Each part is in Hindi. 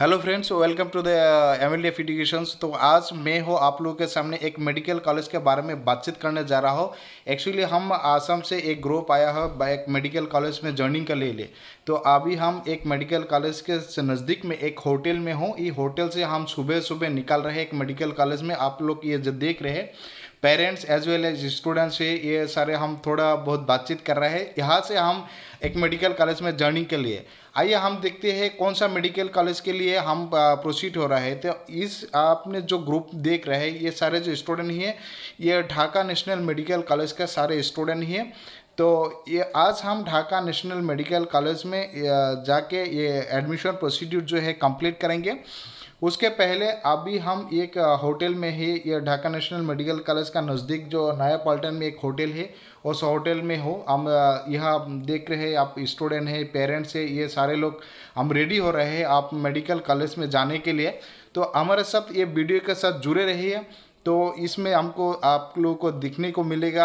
Hello friends welcome to the M L तो आज मैं हो आप लोगों के सामने एक मेडिकल कॉलेज के बारे में बातचीत करने जा रहा हूँ एक्चुअली हम आसम से एक ग्रुप आया है एक मेडिकल कॉलेज में का ले ले तो अभी हम एक मेडिकल कॉलेज के नज़दीक में एक होटल में हूँ ये होटल से हम सुबह सुबह निकाल रहे हैं एक मेडिकल कॉलेज में आप लोग ये देख रहे हैं parents as well as students से ये सारे हम थोड़ा बहुत बातचीत कर रहे हैं यहाँ से हम एक मेडिकल कॉलेज में जर्नी के लिए आइए हम देखते हैं कौन सा मेडिकल कॉलेज के लिए हम प्रोसीड हो रहे हैं तो इस आपने जो ग्रुप देख रहे हैं ये सारे जो स्टूडेंट ही हैं ये ढाका नेशनल मेडिकल कॉलेज का सारे स्टूडेंट ही हैं तो ये आज हम ढाका नेशनल मेडिकल कॉलेज में जाके ये एडमिशन प्रोसीड्यूर जो है कंप्लीट करेंगे उसके पहले अभी हम एक होटल में ही या ढाका नेशनल मेडिकल कॉलेज का नज़दीक जो नया पल्टन में एक होटल है उस होटल में हो हम यह देख रहे हैं आप स्टूडेंट हैं पेरेंट्स हैं ये सारे लोग हम रेडी हो रहे हैं आप मेडिकल कॉलेज में जाने के लिए तो हमारे साथ ये वीडियो के साथ जुड़े रहिए तो इसमें हमको आप लोगों को दिखने को मिलेगा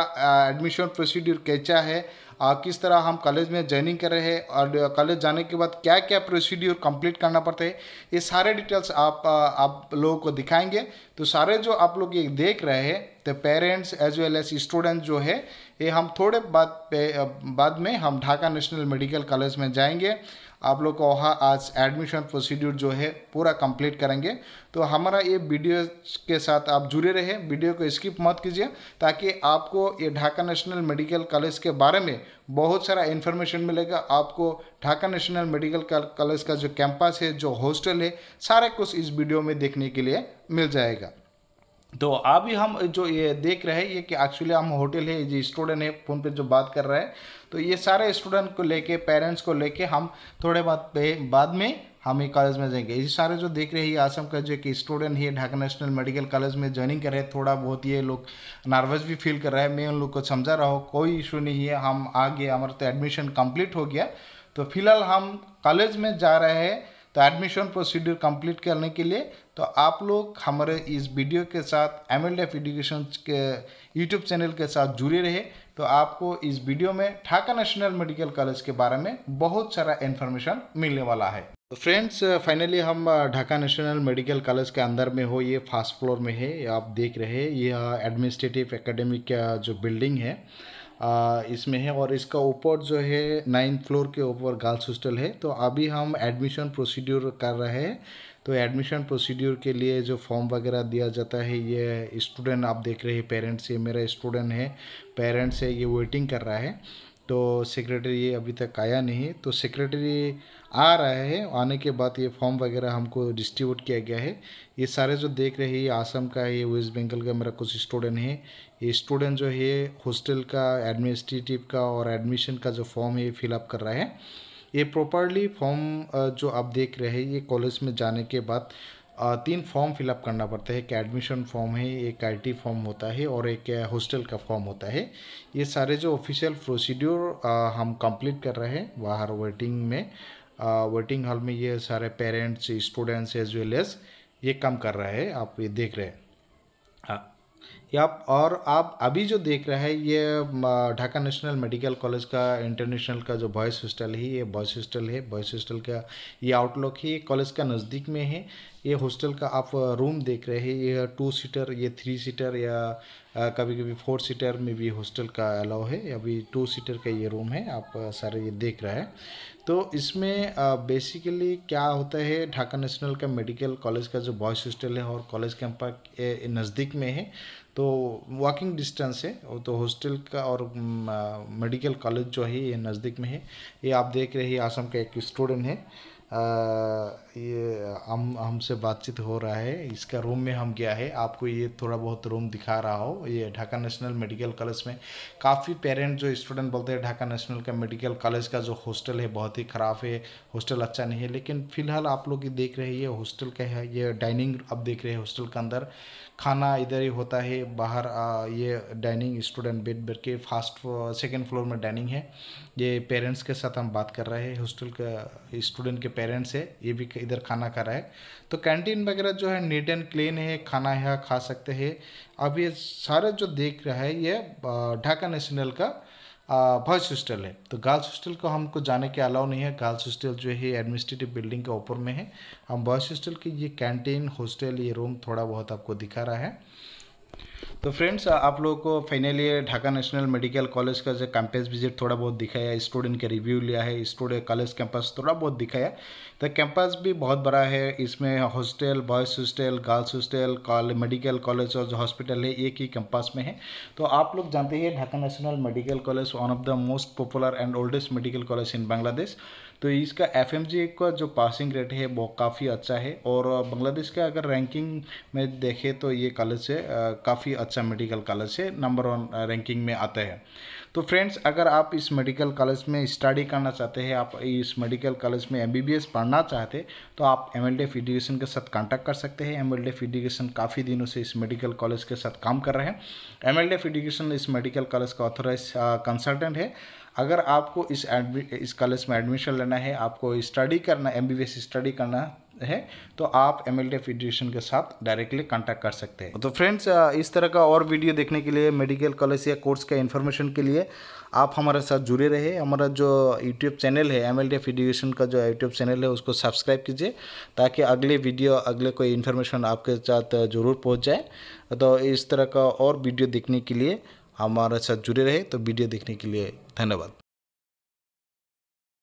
एडमिशन प्रोसीड्यूर कैचा है किस तरह हम कॉलेज में ज्वाइनिंग कर रहे हैं और कॉलेज जाने के बाद क्या क्या प्रोसीड्यूर कंप्लीट करना पड़ता है ये सारे डिटेल्स आप आप लोगों को दिखाएंगे तो सारे जो आप लोग ये देख रहे हैं तो parents as well as student जो है ये हम थोड़े बाद पे बाद में हम ढाका नेशनल मेडिकल कॉलेज में जाएंगे आप लोग को वहाँ आज एडमिशन प्रोसीड्यूर जो है पूरा कंप्लीट करेंगे तो हमारा ये वीडियो के साथ आप जुड़े रहे वीडियो को स्किप मत कीजिए ताकि आपको ये ढाका नेशनल मेडिकल कॉलेज के बारे में बहुत सारा इन्फॉर्मेशन मिलेगा आपको ढाका नेशनल मेडिकल कॉलेज का जो कैंपस है जो हॉस्टल है सारा कुछ इस वीडियो में देखने के लिए मिल जाएगा तो अभी हम जो ये देख रहे हैं ये कि एक्चुअली हम होटल है जो स्टूडेंट है फ़ोन पे जो बात कर रहे हैं तो ये सारे स्टूडेंट को लेके पेरेंट्स को लेके हम थोड़े बात पे बाद में हम ही कॉलेज में जाएंगे ये सारे जो देख रहे हैं ये आसम का जो कि स्टूडेंट है ढाका नेशनल मेडिकल कॉलेज में ज्वाइनिंग कर रहे हैं थोड़ा बहुत ये लोग नर्वस भी फील कर रहे हैं मैं उन लोग को समझा रहा हूँ कोई इशू नहीं है हम आ गए हमारा तो एडमिशन कम्प्लीट हो गया तो फिलहाल हम कॉलेज में जा रहे हैं तो एडमिशन प्रोसीड्यूर कंप्लीट करने के लिए तो आप लोग हमारे इस वीडियो के साथ एम एल एफ एडुकेशन के यूट्यूब चैनल के साथ जुड़े रहे तो आपको इस वीडियो में ढाका नेशनल मेडिकल कॉलेज के बारे में बहुत सारा इन्फॉर्मेशन मिलने वाला है तो फ्रेंड्स फाइनली हम ढाका नेशनल मेडिकल कॉलेज के अंदर में हो ये फर्स्ट फ्लोर में है आप देख रहे हैं यह एडमिनिस्ट्रेटिव एकेडमिक जो बिल्डिंग है इसमें है और इसका ऊपर जो है नाइन्थ फ्लोर के ऊपर गर्ल्स हॉस्टल है तो अभी हम एडमिशन प्रोसीड्यूर कर रहे हैं तो एडमिशन प्रोसीड्यूर के लिए जो फॉर्म वगैरह दिया जाता है ये स्टूडेंट आप देख रहे हैं पेरेंट्स ये मेरा स्टूडेंट है पेरेंट्स है ये वेटिंग कर रहा है तो सेक्रेटरी अभी तक आया नहीं तो सेक्रेटरी आ रहा है आने के बाद ये फॉर्म वगैरह हमको डिस्ट्रीब्यूट किया गया है ये सारे जो देख रहे हैं ये आसम का है वेस्ट बंगाल का मेरा कुछ स्टूडेंट है ये स्टूडेंट जो है हॉस्टल का एडमिनिस्ट्रेटिव का और एडमिशन का जो फॉर्म है ये फिलअप कर रहा है ये प्रॉपरली फॉर्म जो आप देख रहे हैं ये कॉलेज में जाने के बाद तीन फॉर्म फिलअप करना पड़ता है एक एडमिशन फॉर्म है एक आईटी फॉर्म होता है और एक हॉस्टल का फॉर्म होता है ये सारे जो ऑफिशियल प्रोसीड्योर हम कंप्लीट कर रहे हैं बाहर वेटिंग में वेटिंग हॉल में ये सारे parents students as well as ये काम कर रहा है आप ये देख रहे हैं हाँ। या और आप अभी जो देख रहे हैं ये ढाका नेशनल मेडिकल कॉलेज का इंटरनेशनल का जो बॉयज़ हॉस्टल है ये बॉयज़ हॉस्टल है बॉयज़ हॉस्टल का ये आउटलुक है कॉलेज का नज़दीक में है ये हॉस्टल का आप रूम देख रहे हैं ये टू सीटर ये थ्री सीटर या कभी कभी फोर सीटर में भी हॉस्टल का अलाउ है अभी टू सीटर का ये रूम है आप सारे ये देख रहे हैं तो इसमें बेसिकली क्या होता है ढाका नेशनल का मेडिकल कॉलेज का जो बॉयज़ हॉस्टल है और कॉलेज कैंपा नज़दीक में है तो वॉकिंग डिस्टेंस है तो हॉस्टल का और मेडिकल कॉलेज जो है ये नज़दीक में है ये आप देख रहे हैं आसम का एक स्टूडेंट है ये हम हमसे बातचीत हो रहा है इसका रूम में हम गया है आपको ये थोड़ा बहुत रूम दिखा रहा हो ये ढाका नेशनल मेडिकल कॉलेज में काफ़ी पेरेंट जो स्टूडेंट बोलते हैं ढाका नेशनल का मेडिकल कॉलेज का जो हॉस्टल है बहुत ही ख़राब है हॉस्टल अच्छा नहीं है लेकिन फ़िलहाल आप लोग ये देख रहे हैं ये हॉस्टल का है ये डाइनिंग आप देख रहे हैं हॉस्टल के अंदर खाना इधर ही होता है बाहर आ, ये डाइनिंग स्टूडेंट बेड बैठ के फर्स्ट सेकेंड फ्लोर में डाइनिंग है ये पेरेंट्स के साथ हम बात कर रहे हैं हॉस्टल का स्टूडेंट के पेरेंट्स है ये भी इधर खाना खा रहा है तो कैंटीन वगैरह जो है नीट एंड क्लीन है खाना है खा सकते हैं अब ये सारा जो देख रहा है ये ढाका नेशनल का बॉयज़ हॉस्टल है तो गर्ल्स हॉस्टल को हमको जाने के अलाव नहीं है गर्ल्स हॉस्टल जो है एडमिनिस्ट्रेटिव बिल्डिंग के ऊपर में है हम बॉयज़ हॉस्टल की ये कैंटीन हॉस्टल ये रूम थोड़ा बहुत आपको दिखा रहा है तो फ्रेंड्स आप लोगों को finally Dhaka national medical college का जो कैंपस विजिट थोड़ा बहुत दिखाया स्टूडेंट के रिव्यू लिया है स्टूडेंट कॉलेज कैंपस थोड़ा बहुत दिखाया तो कैंपस भी बहुत बड़ा है इसमें hostel boys hostel girls hostel college medical college और जो हॉस्पिटल है एक ही कैंपस में है तो आप लोग जानते हैं Dhaka national medical college one of the most popular and oldest medical college in Bangladesh तो इसका एफ का जो पासिंग रेट है वो काफ़ी अच्छा है और बांग्लादेश का अगर रैंकिंग में देखें तो ये कॉलेज से काफ़ी अच्छा अच्छा मेडिकल कॉलेज से नंबर वन रैंकिंग में आते हैं तो फ्रेंड्स अगर आप इस मेडिकल कॉलेज में स्टडी करना चाहते हैं आप इस मेडिकल कॉलेज में एम पढ़ना चाहते तो आप एम एल एडुकेशन के साथ कांटेक्ट कर सकते हैं एम एल एडुकेशन काफ़ी दिनों से इस मेडिकल कॉलेज के साथ काम कर रहे हैं एम एल एडुकेशन इस मेडिकल कॉलेज का ऑथोराइज कंसल्टेंट uh, है अगर आपको इस इस कॉलेज में एडमिशन लेना है आपको स्टडी करना एम स्टडी करना है तो आप एम एल फेडरेशन के साथ डायरेक्टली कॉन्टैक्ट कर सकते हैं तो फ्रेंड्स इस तरह का और वीडियो देखने के लिए मेडिकल कॉलेज या कोर्स का इन्फॉर्मेशन के लिए आप हमारे साथ जुड़े रहे हमारा जो यूट्यूब चैनल है एम एल एजुकेशन का जो यूट्यूब चैनल है उसको सब्सक्राइब कीजिए ताकि अगले वीडियो अगले कोई इन्फॉर्मेशन आपके साथ ज़रूर पहुँच जाए तो इस तरह का और वीडियो देखने के लिए हमारे साथ जुड़े रहे तो वीडियो देखने के लिए धन्यवाद